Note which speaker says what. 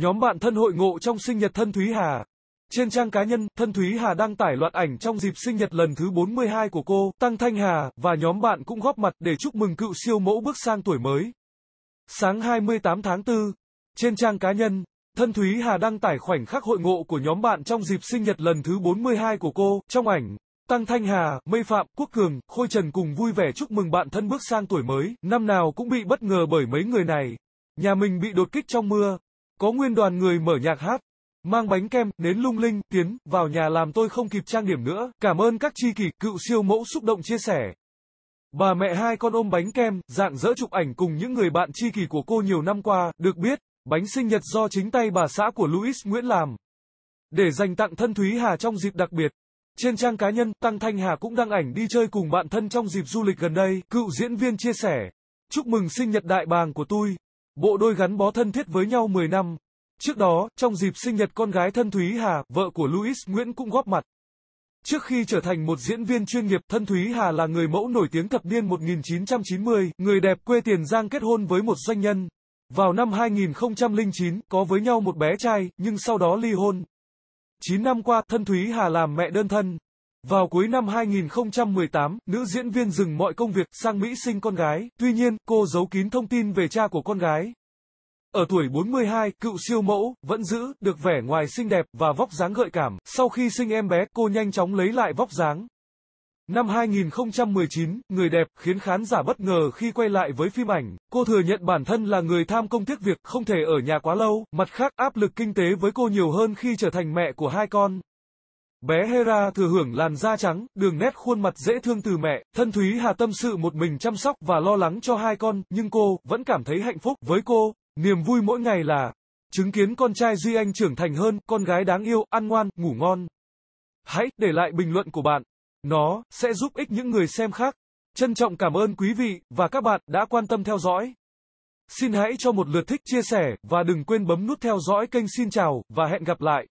Speaker 1: Nhóm bạn thân hội ngộ trong sinh nhật thân Thúy Hà. Trên trang cá nhân, thân Thúy Hà đăng tải loạt ảnh trong dịp sinh nhật lần thứ 42 của cô, Tăng Thanh Hà, và nhóm bạn cũng góp mặt để chúc mừng cựu siêu mẫu bước sang tuổi mới. Sáng 28 tháng 4, trên trang cá nhân, thân Thúy Hà đăng tải khoảnh khắc hội ngộ của nhóm bạn trong dịp sinh nhật lần thứ 42 của cô, trong ảnh. Tăng Thanh Hà, Mây Phạm, Quốc Cường, Khôi Trần cùng vui vẻ chúc mừng bạn thân bước sang tuổi mới, năm nào cũng bị bất ngờ bởi mấy người này. Nhà mình bị đột kích trong mưa, có nguyên đoàn người mở nhạc hát, mang bánh kem, đến lung linh, tiến, vào nhà làm tôi không kịp trang điểm nữa. Cảm ơn các tri kỷ, cựu siêu mẫu xúc động chia sẻ. Bà mẹ hai con ôm bánh kem, dạng dỡ chụp ảnh cùng những người bạn tri kỷ của cô nhiều năm qua, được biết, bánh sinh nhật do chính tay bà xã của Louis Nguyễn làm. Để dành tặng thân Thúy Hà trong dịp đặc biệt. Trên trang cá nhân, Tăng Thanh Hà cũng đăng ảnh đi chơi cùng bạn thân trong dịp du lịch gần đây, cựu diễn viên chia sẻ. Chúc mừng sinh nhật đại bàng của tôi. Bộ đôi gắn bó thân thiết với nhau 10 năm. Trước đó, trong dịp sinh nhật con gái thân Thúy Hà, vợ của Louis Nguyễn cũng góp mặt. Trước khi trở thành một diễn viên chuyên nghiệp, Thân Thúy Hà là người mẫu nổi tiếng thập niên 1990, người đẹp quê Tiền Giang kết hôn với một doanh nhân. Vào năm 2009, có với nhau một bé trai, nhưng sau đó ly hôn. 9 năm qua, Thân Thúy Hà làm mẹ đơn thân. Vào cuối năm 2018, nữ diễn viên dừng mọi công việc sang Mỹ sinh con gái, tuy nhiên, cô giấu kín thông tin về cha của con gái. Ở tuổi 42, cựu siêu mẫu, vẫn giữ, được vẻ ngoài xinh đẹp, và vóc dáng gợi cảm. Sau khi sinh em bé, cô nhanh chóng lấy lại vóc dáng. Năm 2019, Người đẹp, khiến khán giả bất ngờ khi quay lại với phim ảnh. Cô thừa nhận bản thân là người tham công tiếc việc, không thể ở nhà quá lâu. Mặt khác, áp lực kinh tế với cô nhiều hơn khi trở thành mẹ của hai con. Bé Hera thừa hưởng làn da trắng, đường nét khuôn mặt dễ thương từ mẹ, thân Thúy Hà tâm sự một mình chăm sóc và lo lắng cho hai con, nhưng cô vẫn cảm thấy hạnh phúc với cô. Niềm vui mỗi ngày là chứng kiến con trai Duy Anh trưởng thành hơn, con gái đáng yêu, ăn ngoan, ngủ ngon. Hãy để lại bình luận của bạn. Nó sẽ giúp ích những người xem khác. Trân trọng cảm ơn quý vị và các bạn đã quan tâm theo dõi. Xin hãy cho một lượt thích chia sẻ và đừng quên bấm nút theo dõi kênh Xin chào và hẹn gặp lại.